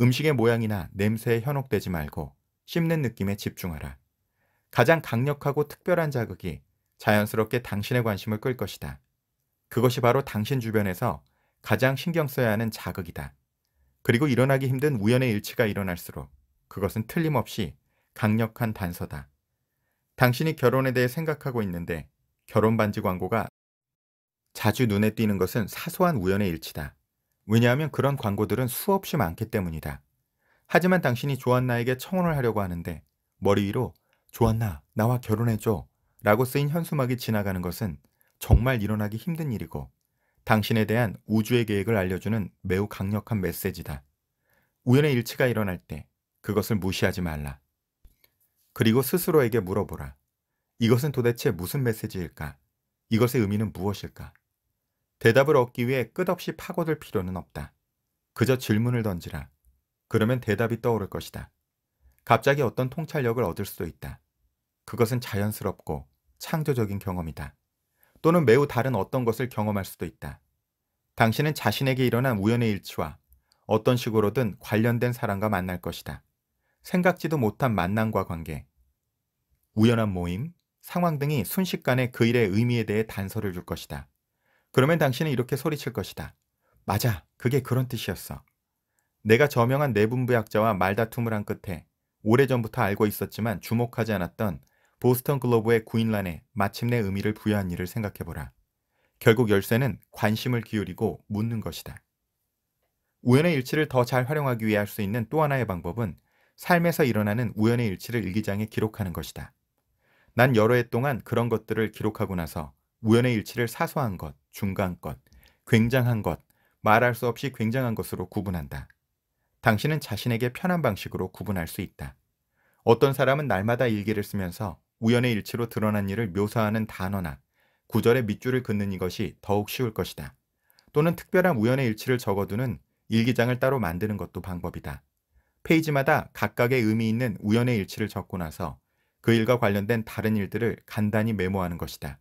음식의 모양이나 냄새에 현혹되지 말고 씹는 느낌에 집중하라. 가장 강력하고 특별한 자극이 자연스럽게 당신의 관심을 끌 것이다. 그것이 바로 당신 주변에서 가장 신경 써야 하는 자극이다. 그리고 일어나기 힘든 우연의 일치가 일어날수록 그것은 틀림없이 강력한 단서다. 당신이 결혼에 대해 생각하고 있는데 결혼 반지 광고가 자주 눈에 띄는 것은 사소한 우연의 일치다. 왜냐하면 그런 광고들은 수없이 많기 때문이다. 하지만 당신이 조안나에게 청혼을 하려고 하는데 머리 위로 조안나 나와 결혼해줘 라고 쓰인 현수막이 지나가는 것은 정말 일어나기 힘든 일이고 당신에 대한 우주의 계획을 알려주는 매우 강력한 메시지다. 우연의 일치가 일어날 때 그것을 무시하지 말라. 그리고 스스로에게 물어보라. 이것은 도대체 무슨 메시지일까? 이것의 의미는 무엇일까? 대답을 얻기 위해 끝없이 파고들 필요는 없다. 그저 질문을 던지라. 그러면 대답이 떠오를 것이다. 갑자기 어떤 통찰력을 얻을 수도 있다. 그것은 자연스럽고 창조적인 경험이다. 또는 매우 다른 어떤 것을 경험할 수도 있다. 당신은 자신에게 일어난 우연의 일치와 어떤 식으로든 관련된 사람과 만날 것이다. 생각지도 못한 만남과 관계, 우연한 모임, 상황 등이 순식간에 그 일의 의미에 대해 단서를 줄 것이다. 그러면 당신은 이렇게 소리칠 것이다. 맞아. 그게 그런 뜻이었어. 내가 저명한 내분부약자와 말다툼을 한 끝에 오래전부터 알고 있었지만 주목하지 않았던 보스턴 글로브의 구인란에 마침내 의미를 부여한 일을 생각해보라. 결국 열쇠는 관심을 기울이고 묻는 것이다. 우연의 일치를 더 잘 활용하기 위해 할 수 있는 또 하나의 방법은 삶에서 일어나는 우연의 일치를 일기장에 기록하는 것이다. 난 여러 해 동안 그런 것들을 기록하고 나서 우연의 일치를 사소한 것, 중간 것, 굉장한 것, 말할 수 없이 굉장한 것으로 구분한다. 당신은 자신에게 편한 방식으로 구분할 수 있다. 어떤 사람은 날마다 일기를 쓰면서 우연의 일치로 드러난 일을 묘사하는 단어나 구절의 밑줄을 긋는 이것이 더욱 쉬울 것이다. 또는 특별한 우연의 일치를 적어두는 일기장을 따로 만드는 것도 방법이다. 페이지마다 각각의 의미 있는 우연의 일치를 적고 나서 그 일과 관련된 다른 일들을 간단히 메모하는 것이다.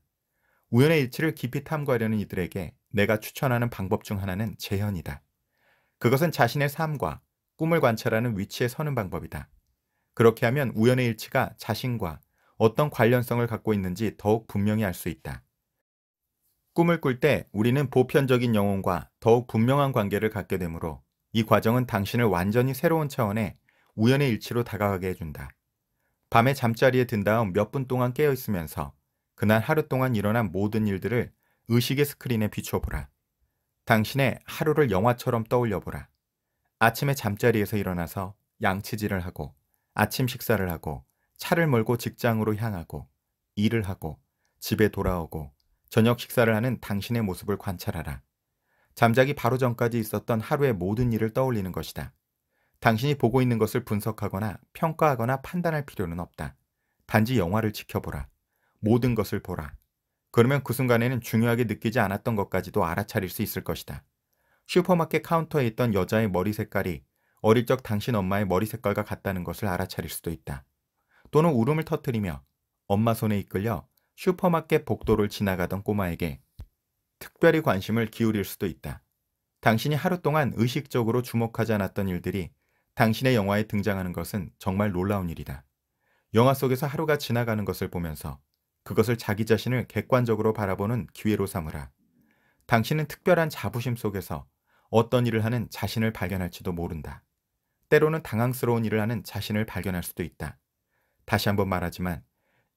우연의 일치를 깊이 탐구하려는 이들에게 내가 추천하는 방법 중 하나는 재현이다. 그것은 자신의 삶과 꿈을 관찰하는 위치에 서는 방법이다. 그렇게 하면 우연의 일치가 자신과 어떤 관련성을 갖고 있는지 더욱 분명히 알 수 있다. 꿈을 꿀 때 우리는 보편적인 영혼과 더욱 분명한 관계를 갖게 되므로 이 과정은 당신을 완전히 새로운 차원의 우연의 일치로 다가가게 해준다. 밤에 잠자리에 든 다음 몇 분 동안 깨어 있으면서 그날 하루 동안 일어난 모든 일들을 의식의 스크린에 비춰보라. 당신의 하루를 영화처럼 떠올려보라. 아침에 잠자리에서 일어나서 양치질을 하고 아침 식사를 하고 차를 몰고 직장으로 향하고 일을 하고 집에 돌아오고 저녁 식사를 하는 당신의 모습을 관찰하라. 잠자기 바로 전까지 있었던 하루의 모든 일을 떠올리는 것이다. 당신이 보고 있는 것을 분석하거나 평가하거나 판단할 필요는 없다. 단지 영화를 지켜보라. 모든 것을 보라. 그러면 그 순간에는 중요하게 느끼지 않았던 것까지도 알아차릴 수 있을 것이다. 슈퍼마켓 카운터에 있던 여자의 머리 색깔이 어릴 적 당신 엄마의 머리 색깔과 같다는 것을 알아차릴 수도 있다. 또는 울음을 터뜨리며 엄마 손에 이끌려 슈퍼마켓 복도를 지나가던 꼬마에게 특별히 관심을 기울일 수도 있다. 당신이 하루 동안 의식적으로 주목하지 않았던 일들이 당신의 영화에 등장하는 것은 정말 놀라운 일이다. 영화 속에서 하루가 지나가는 것을 보면서 그것을 자기 자신을 객관적으로 바라보는 기회로 삼으라. 당신은 특별한 자부심 속에서 어떤 일을 하는 자신을 발견할지도 모른다. 때로는 당황스러운 일을 하는 자신을 발견할 수도 있다. 다시 한번 말하지만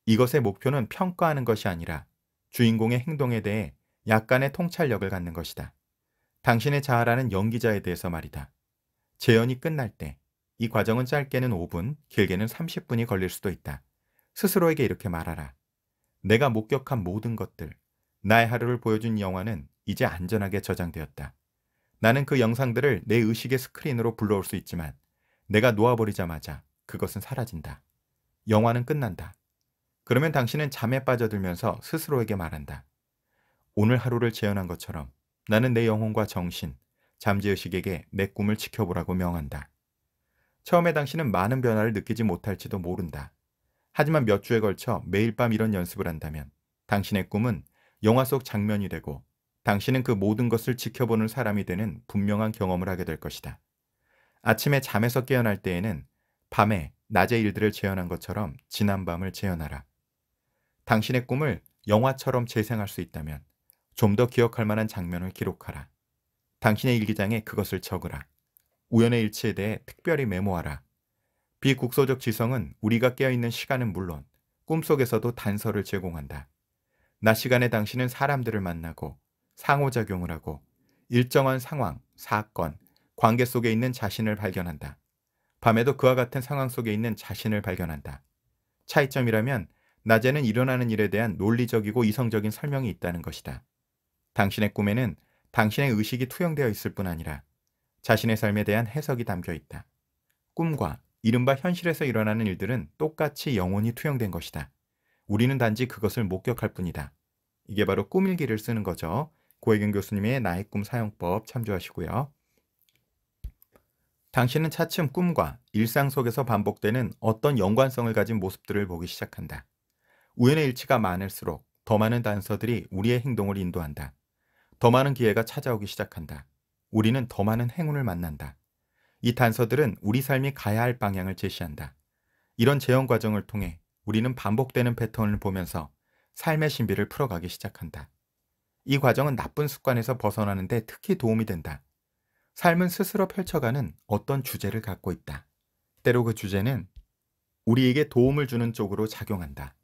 이것의 목표는 평가하는 것이 아니라 주인공의 행동에 대해 약간의 통찰력을 갖는 것이다. 당신의 자아라는 연기자에 대해서 말이다. 재연이 끝날 때 이 과정은 짧게는 5분, 길게는 30분이 걸릴 수도 있다. 스스로에게 이렇게 말하라. 내가 목격한 모든 것들, 나의 하루를 보여준 영화는 이제 안전하게 저장되었다. 나는 그 영상들을 내 의식의 스크린으로 불러올 수 있지만 내가 놓아버리자마자 그것은 사라진다. 영화는 끝난다. 그러면 당신은 잠에 빠져들면서 스스로에게 말한다. 오늘 하루를 재현한 것처럼 나는 내 영혼과 정신, 잠재의식에게 내 꿈을 지켜보라고 명한다. 처음에 당신은 많은 변화를 느끼지 못할지도 모른다. 하지만 몇 주에 걸쳐 매일 밤 이런 연습을 한다면 당신의 꿈은 영화 속 장면이 되고 당신은 그 모든 것을 지켜보는 사람이 되는 분명한 경험을 하게 될 것이다. 아침에 잠에서 깨어날 때에는 밤에 낮의 일들을 재현한 것처럼 지난 밤을 재현하라. 당신의 꿈을 영화처럼 재생할 수 있다면 좀 더 기억할 만한 장면을 기록하라. 당신의 일기장에 그것을 적으라. 우연의 일치에 대해 특별히 메모하라. 비국소적 지성은 우리가 깨어있는 시간은 물론 꿈속에서도 단서를 제공한다. 낮 시간에 당신은 사람들을 만나고 상호작용을 하고 일정한 상황, 사건, 관계 속에 있는 자신을 발견한다. 밤에도 그와 같은 상황 속에 있는 자신을 발견한다. 차이점이라면 낮에는 일어나는 일에 대한 논리적이고 이성적인 설명이 있다는 것이다. 당신의 꿈에는 당신의 의식이 투영되어 있을 뿐 아니라 자신의 삶에 대한 해석이 담겨 있다. 꿈과 이른바 현실에서 일어나는 일들은 똑같이 영혼이 투영된 것이다. 우리는 단지 그것을 목격할 뿐이다. 이게 바로 꾸밀기를 쓰는 거죠. 고혜경 교수님의 나의 꿈 사용법 참조하시고요. 당신은 차츰 꿈과 일상 속에서 반복되는 어떤 연관성을 가진 모습들을 보기 시작한다. 우연의 일치가 많을수록 더 많은 단서들이 우리의 행동을 인도한다. 더 많은 기회가 찾아오기 시작한다. 우리는 더 많은 행운을 만난다. 이 단서들은 우리 삶이 가야 할 방향을 제시한다. 이런 재현 과정을 통해 우리는 반복되는 패턴을 보면서 삶의 신비를 풀어가기 시작한다. 이 과정은 나쁜 습관에서 벗어나는데 특히 도움이 된다. 삶은 스스로 펼쳐가는 어떤 주제를 갖고 있다. 때로 그 주제는 우리에게 도움을 주는 쪽으로 작용한다.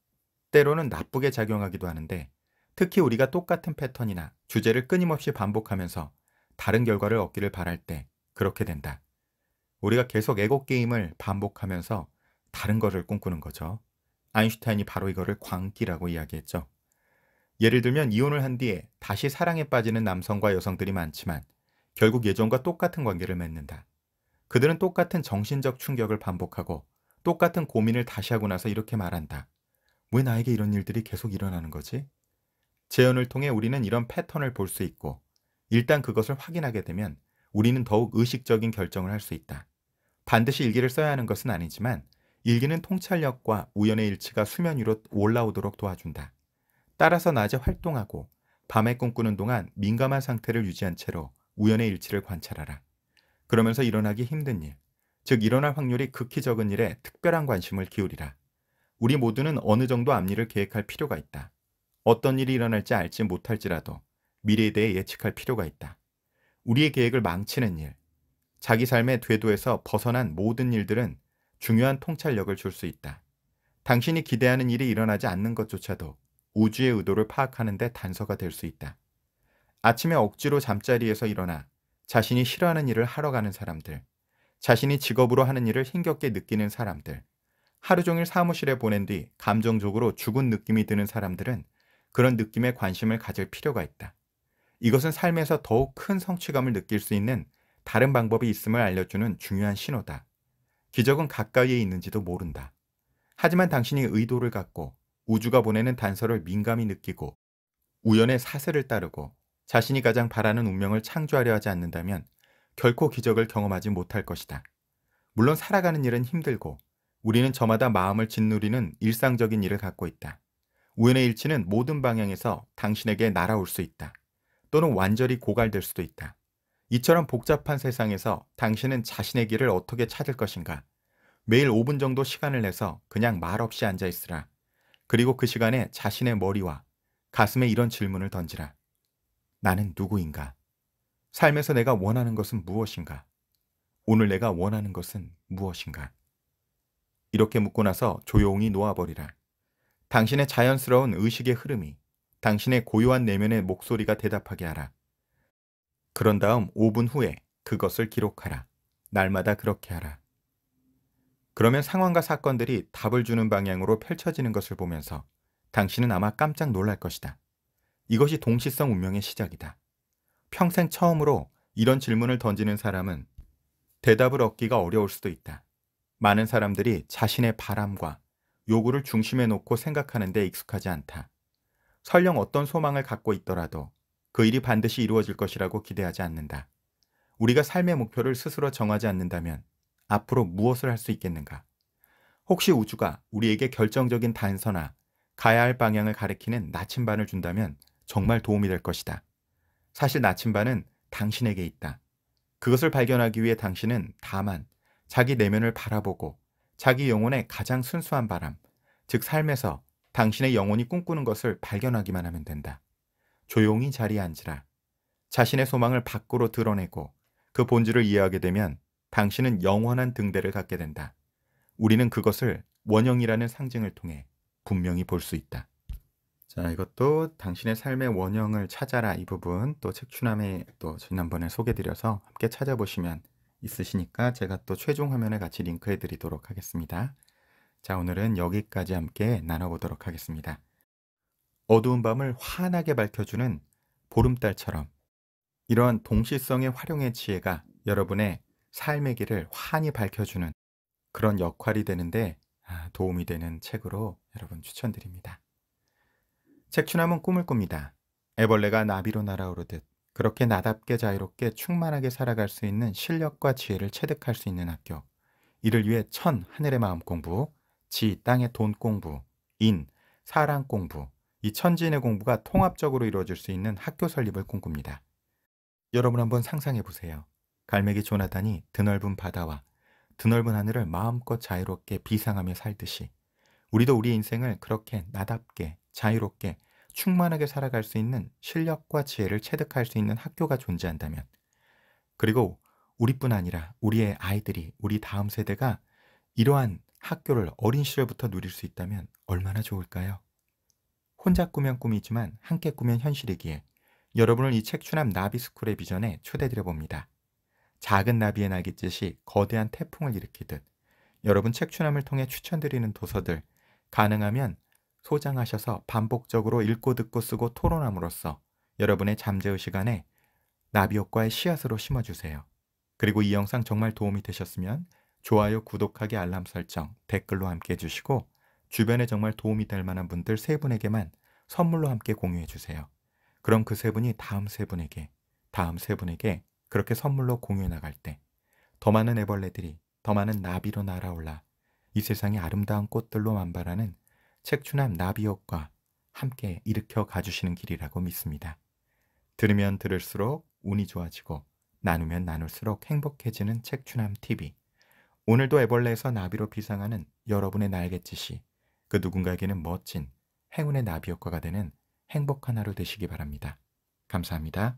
때로는 나쁘게 작용하기도 하는데 특히 우리가 똑같은 패턴이나 주제를 끊임없이 반복하면서 다른 결과를 얻기를 바랄 때 그렇게 된다. 우리가 계속 에고 게임을 반복하면서 다른 것을 꿈꾸는 거죠. 아인슈타인이 바로 이거를 광기라고 이야기했죠. 예를 들면 이혼을 한 뒤에 다시 사랑에 빠지는 남성과 여성들이 많지만 결국 예전과 똑같은 관계를 맺는다. 그들은 똑같은 정신적 충격을 반복하고 똑같은 고민을 다시 하고 나서 이렇게 말한다. 왜 나에게 이런 일들이 계속 일어나는 거지? 재현을 통해 우리는 이런 패턴을 볼 수 있고 일단 그것을 확인하게 되면 우리는 더욱 의식적인 결정을 할 수 있다. 반드시 일기를 써야 하는 것은 아니지만 일기는 통찰력과 우연의 일치가 수면 위로 올라오도록 도와준다. 따라서 낮에 활동하고 밤에 꿈꾸는 동안 민감한 상태를 유지한 채로 우연의 일치를 관찰하라. 그러면서 일어나기 힘든 일, 즉 일어날 확률이 극히 적은 일에 특별한 관심을 기울이라. 우리 모두는 어느 정도 앞일을 계획할 필요가 있다. 어떤 일이 일어날지 알지 못할지라도 미래에 대해 예측할 필요가 있다. 우리의 계획을 망치는 일, 자기 삶의 궤도에서 벗어난 모든 일들은 중요한 통찰력을 줄 수 있다. 당신이 기대하는 일이 일어나지 않는 것조차도 우주의 의도를 파악하는 데 단서가 될 수 있다. 아침에 억지로 잠자리에서 일어나 자신이 싫어하는 일을 하러 가는 사람들, 자신이 직업으로 하는 일을 힘겹게 느끼는 사람들, 하루 종일 사무실에 보낸 뒤 감정적으로 죽은 느낌이 드는 사람들은 그런 느낌에 관심을 가질 필요가 있다. 이것은 삶에서 더욱 큰 성취감을 느낄 수 있는 다른 방법이 있음을 알려주는 중요한 신호다. 기적은 가까이에 있는지도 모른다. 하지만 당신이 의도를 갖고 우주가 보내는 단서를 민감히 느끼고 우연의 사슬을 따르고 자신이 가장 바라는 운명을 창조하려 하지 않는다면 결코 기적을 경험하지 못할 것이다. 물론 살아가는 일은 힘들고 우리는 저마다 마음을 짓누리는 일상적인 일을 갖고 있다. 우연의 일치는 모든 방향에서 당신에게 날아올 수 있다. 또는 완전히 고갈될 수도 있다. 이처럼 복잡한 세상에서 당신은 자신의 길을 어떻게 찾을 것인가? 매일 5분 정도 시간을 내서 그냥 말없이 앉아 있으라. 그리고 그 시간에 자신의 머리와 가슴에 이런 질문을 던지라. 나는 누구인가? 삶에서 내가 원하는 것은 무엇인가? 오늘 내가 원하는 것은 무엇인가? 이렇게 묻고 나서 조용히 놓아버리라. 당신의 자연스러운 의식의 흐름이 당신의 고요한 내면의 목소리가 대답하게 하라. 그런 다음 5분 후에 그것을 기록하라. 날마다 그렇게 하라. 그러면 상황과 사건들이 답을 주는 방향으로 펼쳐지는 것을 보면서 당신은 아마 깜짝 놀랄 것이다. 이것이 동시성 운명의 시작이다. 평생 처음으로 이런 질문을 던지는 사람은 대답을 얻기가 어려울 수도 있다. 많은 사람들이 자신의 바람과 요구를 중심에 놓고 생각하는 데 익숙하지 않다. 설령 어떤 소망을 갖고 있더라도 그 일이 반드시 이루어질 것이라고 기대하지 않는다. 우리가 삶의 목표를 스스로 정하지 않는다면 앞으로 무엇을 할 수 있겠는가? 혹시 우주가 우리에게 결정적인 단서나 가야 할 방향을 가리키는 나침반을 준다면 정말 도움이 될 것이다. 사실 나침반은 당신에게 있다. 그것을 발견하기 위해 당신은 다만 자기 내면을 바라보고 자기 영혼의 가장 순수한 바람, 즉 삶에서 당신의 영혼이 꿈꾸는 것을 발견하기만 하면 된다. 조용히 자리에 앉으라. 자신의 소망을 밖으로 드러내고 그 본질을 이해하게 되면 당신은 영원한 등대를 갖게 된다. 우리는 그것을 원형이라는 상징을 통해 분명히 볼 수 있다. 자, 이것도 당신의 삶의 원형을 찾아라 이 부분 또 책추남에 또 지난번에 소개드려서 함께 찾아보시면 있으시니까 제가 또 최종 화면에 같이 링크해 드리도록 하겠습니다. 자, 오늘은 여기까지 함께 나눠보도록 하겠습니다. 어두운 밤을 환하게 밝혀주는 보름달처럼 이런 동시성의 활용의 지혜가 여러분의 삶의 길을 환히 밝혀주는 그런 역할이 되는데 아, 도움이 되는 책으로 여러분 추천드립니다. 책추나무 꿈을 꿉니다. 애벌레가 나비로 날아오르듯 그렇게 나답게 자유롭게 충만하게 살아갈 수 있는 실력과 지혜를 체득할 수 있는 학교. 이를 위해 천 하늘의 마음 공부, 지, 땅의 돈 공부, 인, 사랑 공부, 이 천지인의 공부가 통합적으로 이루어질 수 있는 학교 설립을 꿈꿉니다. 여러분 한번 상상해 보세요. 갈매기 조나단이 드넓은 바다와 드넓은 하늘을 마음껏 자유롭게 비상하며 살듯이 우리도 우리 인생을 그렇게 나답게 자유롭게 충만하게 살아갈 수 있는 실력과 지혜를 체득할 수 있는 학교가 존재한다면 그리고 우리뿐 아니라 우리의 아이들이 우리 다음 세대가 이러한 학교를 어린 시절부터 누릴 수 있다면 얼마나 좋을까요? 혼자 꾸면 꿈이지만 함께 꾸면 현실이기에 여러분을 이책 추남 나비스쿨의 비전에 초대드려 봅니다. 작은 나비의 날갯짓이 거대한 태풍을 일으키듯 여러분 책 추남을 통해 추천드리는 도서들 가능하면 소장하셔서 반복적으로 읽고 듣고 쓰고 토론함으로써 여러분의 잠재의 시간에 나비 효과의 씨앗으로 심어주세요. 그리고 이 영상 정말 도움이 되셨으면 좋아요, 구독하기, 알람 설정, 댓글로 함께 해주시고 주변에 정말 도움이 될 만한 분들 세 분에게만 선물로 함께 공유해 주세요. 그럼 그 세 분이 다음 세 분에게, 다음 세 분에게 그렇게 선물로 공유해 나갈 때 더 많은 애벌레들이 더 많은 나비로 날아올라 이 세상의 아름다운 꽃들로 만발하는 책추남 나비옥과 함께 일으켜 가주시는 길이라고 믿습니다. 들으면 들을수록 운이 좋아지고 나누면 나눌수록 행복해지는 책추남 TV 오늘도 애벌레에서 나비로 비상하는 여러분의 날갯짓이 그 누군가에게는 멋진 행운의 나비 효과가 되는 행복한 하루 되시기 바랍니다. 감사합니다.